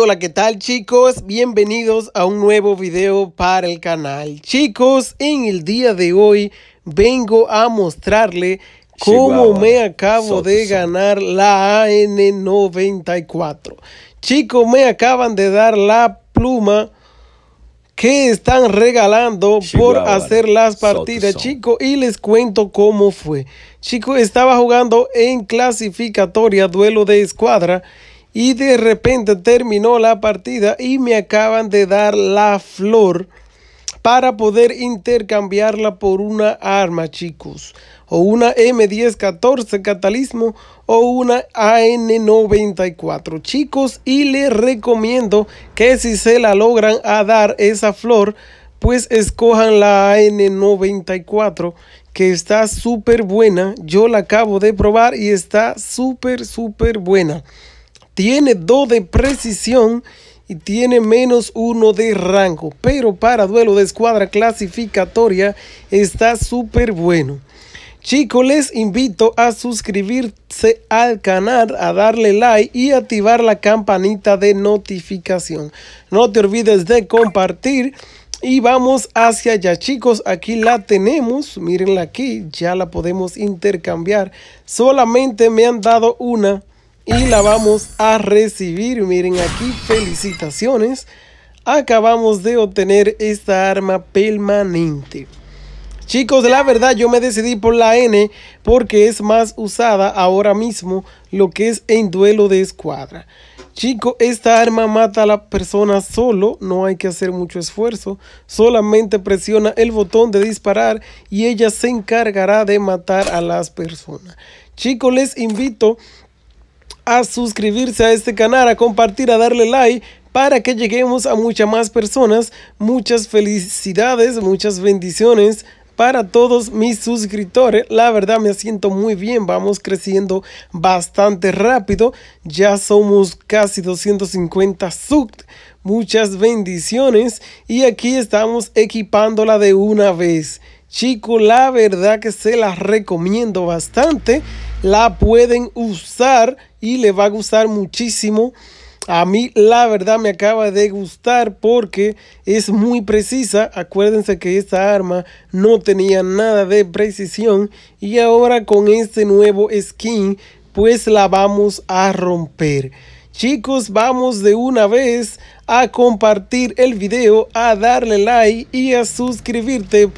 hola, ¿qué tal chicos? Bienvenidos a un nuevo video para el canal. Chicos, en el día de hoy vengo a mostrarle cómo me acabo de ganar la AN94. Chicos, me acaban de dar la pluma que están regalando por hacer las partidas, chicos, y les cuento cómo fue. Chicos, estaba jugando en clasificatoria, duelo de escuadra, y de repente terminó la partida y me acaban de dar la flor para poder intercambiarla por una arma, chicos. O una M1014 catalismo o una AN94, chicos. Y les recomiendo que si se la logran a dar esa flor, pues escojan la AN94 que está súper buena. Yo la acabo de probar y está súper, súper buena tiene 2 de precisión y tiene menos 1 de rango. Pero para duelo de escuadra clasificatoria está súper bueno. Chicos, les invito a suscribirse al canal, a darle like y activar la campanita de notificación. No te olvides de compartir. Y vamos hacia allá, chicos. Aquí la tenemos. Mirenla aquí. Ya la podemos intercambiar. Solamente me han dado una y la vamos a recibir. Miren aquí, felicitaciones. Acabamos de obtener esta arma permanente. Chicos, la verdad yo me decidí por la N porque es más usada ahora mismo lo que es en duelo de escuadra. Chicos, esta arma mata a la persona solo, no hay que hacer mucho esfuerzo. Solamente presiona el botón de disparar y ella se encargará de matar a las personas. Chicos, les invito a suscribirse a este canal, a compartir, a darle like para que lleguemos a muchas más personas. Muchas felicidades, muchas bendiciones para todos mis suscriptores. La verdad me siento muy bien, vamos creciendo bastante rápido. Ya somos casi 250 sub. Muchas bendiciones y aquí estamos equipándola de una vez. Chicos, la verdad que se las recomiendo bastante. La pueden usar y le va a gustar muchísimo. A mí la verdad me acaba de gustar porque es muy precisa. Acuérdense que esta arma no tenía nada de precisión y ahora con este nuevo skin pues la vamos a romper. Chicos, vamos de una vez a compartir el video, a darle like y a suscribirte.